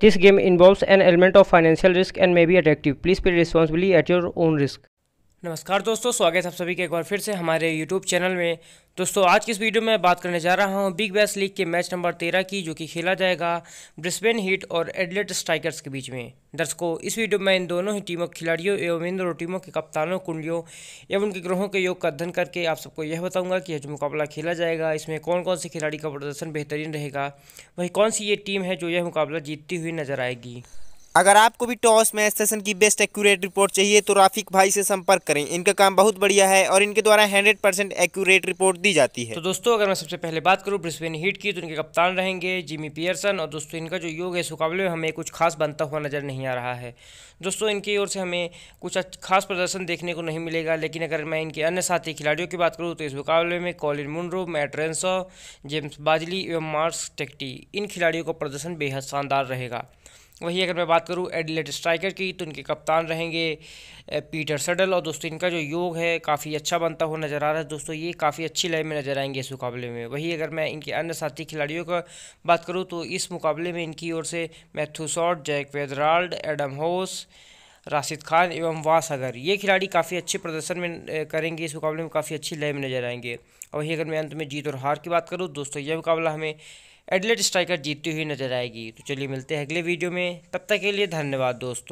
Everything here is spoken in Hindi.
This game involves an element of financial risk and may be addictive. Please play responsibly at your own risk. नमस्कार दोस्तों स्वागत है आप सभी के एक बार फिर से हमारे यूट्यूब चैनल में दोस्तों आज की इस वीडियो में बात करने जा रहा हूं बिग बैस लीग के मैच नंबर तेरह की जो कि खेला जाएगा ब्रिस्बेन हीट और एडलेट स्ट्राइकर्स के बीच में दर्शकों इस वीडियो में इन दोनों ही टीमों के खिलाड़ियों एवं इन दोनों टीमों के कप्तानों कुंडियों एवं उनके ग्रहों के योग का अध्ययन करके आप सबको यह बताऊँगा कि यह जो मुकाबला खेला जाएगा इसमें कौन कौन से खिलाड़ी का प्रदर्शन बेहतरीन रहेगा वही कौन सी ये टीम है जो यह मुकाबला जीतती हुई नजर आएगी अगर आपको भी टॉस में सेशन की बेस्ट एक्यूरेट रिपोर्ट चाहिए तो राफिक भाई से संपर्क करें इनका काम बहुत बढ़िया है और इनके द्वारा 100 परसेंट एक्यूरेट रिपोर्ट दी जाती है तो दोस्तों अगर मैं सबसे पहले बात करूं ब्रिस्बेन हीट की तो इनके कप्तान रहेंगे जिमी पियर्सन और दोस्तों इनका जो योग है इस मुकाबले में हमें कुछ खास बनता हुआ नजर नहीं आ रहा है दोस्तों इनकी ओर से हमें कुछ खास प्रदर्शन देखने को नहीं मिलेगा लेकिन अगर मैं इनके अन्य साथी खिलाड़ियों की बात करूँ तो इस मुकाबले में Colin Munro Matt Renshaw James Bazley एवं मार्स टेक्टी इन खिलाड़ियों का प्रदर्शन बेहद शानदार रहेगा वहीं अगर मैं बात करूँ एडिलेट स्ट्राइकर की तो इनके कप्तान रहेंगे पीटर सडल और दोस्तों इनका जो योग है काफ़ी अच्छा बनता हुआ नज़र आ रहा है दोस्तों ये काफ़ी अच्छी लाइन में नज़र आएंगे इस मुकाबले में वही अगर मैं इनके अन्य साथी खिलाड़ियों का बात करूँ तो इस मुकाबले में इनकी ओर से मैथ्यूसॉट जैक वेदराल्ड एडम होस राशिद खान एवं वासागर ये खिलाड़ी काफ़ी अच्छे प्रदर्शन में करेंगे इस मुकाबले में काफ़ी अच्छी लय में नजर आएंगे और वही अगर मैं अंत में जीत और हार की बात करूँ दोस्तों यह मुकाबला हमें एडलेट स्ट्राइकर जीतती हुई नजर आएगी तो चलिए मिलते हैं अगले वीडियो में तब तक के लिए धन्यवाद दोस्तों